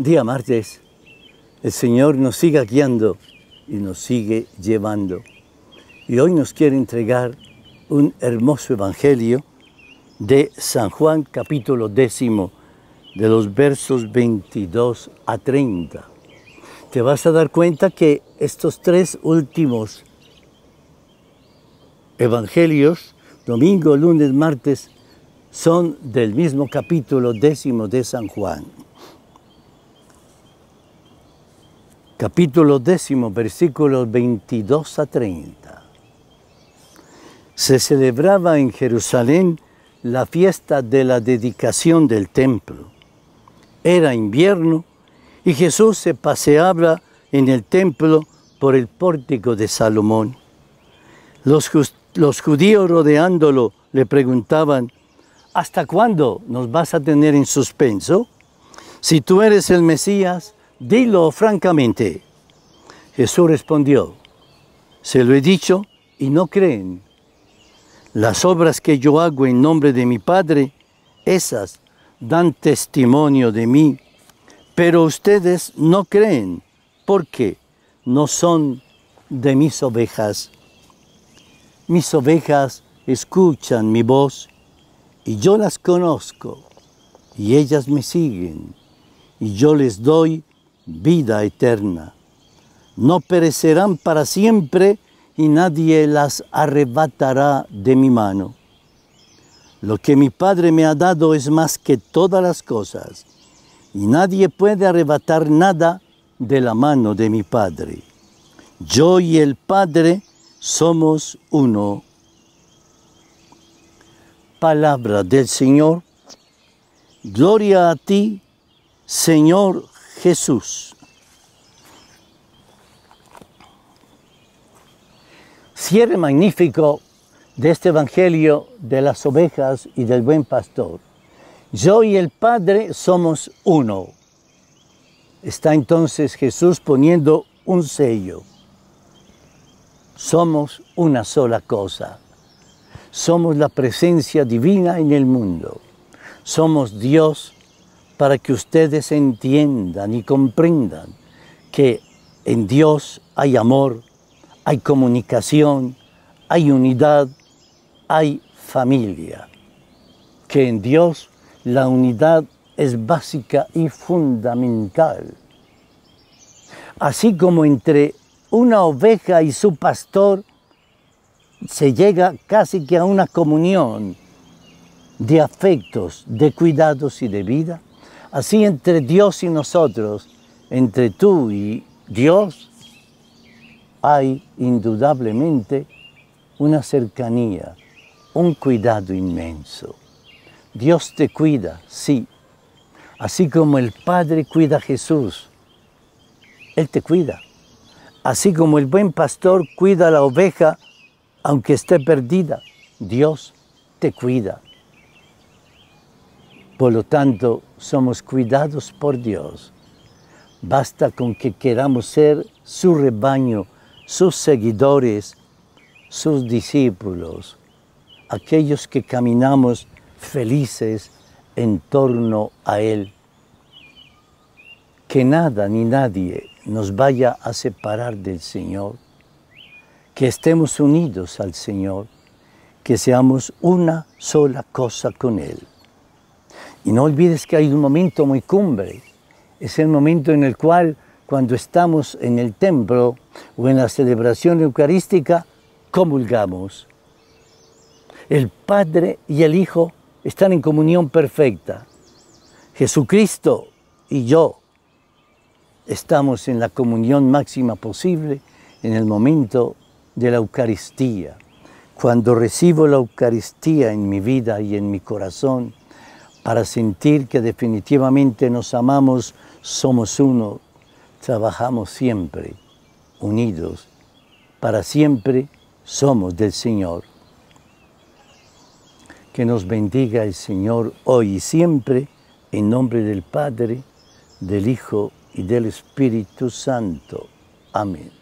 día martes, el Señor nos siga guiando y nos sigue llevando. Y hoy nos quiere entregar un hermoso evangelio de San Juan capítulo décimo, de los versos 22 a 30. Te vas a dar cuenta que estos tres últimos evangelios, domingo, lunes, martes, son del mismo capítulo décimo de San Juan. capítulo décimo, versículos 22 a 30. Se celebraba en Jerusalén la fiesta de la dedicación del templo. Era invierno y Jesús se paseaba en el templo por el pórtico de Salomón. Los, los judíos rodeándolo le preguntaban, ¿hasta cuándo nos vas a tener en suspenso? Si tú eres el Mesías, Dilo francamente. Jesús respondió, se lo he dicho y no creen. Las obras que yo hago en nombre de mi Padre, esas dan testimonio de mí, pero ustedes no creen porque no son de mis ovejas. Mis ovejas escuchan mi voz y yo las conozco y ellas me siguen y yo les doy vida eterna. No perecerán para siempre y nadie las arrebatará de mi mano. Lo que mi Padre me ha dado es más que todas las cosas, y nadie puede arrebatar nada de la mano de mi Padre. Yo y el Padre somos uno. Palabra del Señor. Gloria a ti, Señor Jesús. Cierre magnífico de este Evangelio de las ovejas y del buen pastor. Yo y el Padre somos uno. Está entonces Jesús poniendo un sello. Somos una sola cosa. Somos la presencia divina en el mundo. Somos Dios para que ustedes entiendan y comprendan que en Dios hay amor, hay comunicación, hay unidad, hay familia. Que en Dios la unidad es básica y fundamental. Así como entre una oveja y su pastor se llega casi que a una comunión de afectos, de cuidados y de vida, Así entre Dios y nosotros, entre tú y Dios, hay indudablemente una cercanía, un cuidado inmenso. Dios te cuida, sí, así como el Padre cuida a Jesús, Él te cuida. Así como el buen pastor cuida a la oveja, aunque esté perdida, Dios te cuida. Por lo tanto, somos cuidados por Dios. Basta con que queramos ser su rebaño, sus seguidores, sus discípulos, aquellos que caminamos felices en torno a Él. Que nada ni nadie nos vaya a separar del Señor. Que estemos unidos al Señor. Que seamos una sola cosa con Él. Y no olvides que hay un momento muy cumbre. Es el momento en el cual, cuando estamos en el templo o en la celebración eucarística, comulgamos. El Padre y el Hijo están en comunión perfecta. Jesucristo y yo estamos en la comunión máxima posible en el momento de la Eucaristía. Cuando recibo la Eucaristía en mi vida y en mi corazón, para sentir que definitivamente nos amamos, somos uno, trabajamos siempre, unidos, para siempre somos del Señor. Que nos bendiga el Señor hoy y siempre, en nombre del Padre, del Hijo y del Espíritu Santo. Amén.